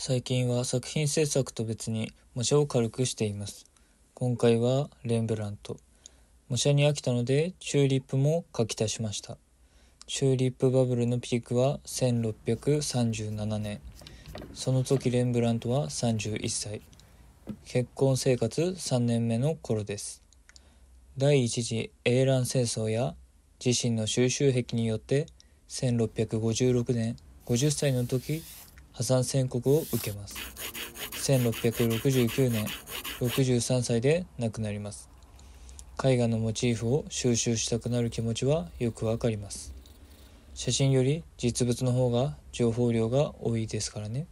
最近は作品制作と別に模写を軽くしています。今回はレンブラント。模写に飽きたのでチューリップも書き足しました。チューリップバブルのピークは1637年。その時レンブラントは31歳。結婚生活3年目の頃です。第1次英蘭戦争や自身の収集癖によって1656年50歳の時破産宣告を受けます1669年63歳で亡くなります絵画のモチーフを収集したくなる気持ちはよくわかります写真より実物の方が情報量が多いですからね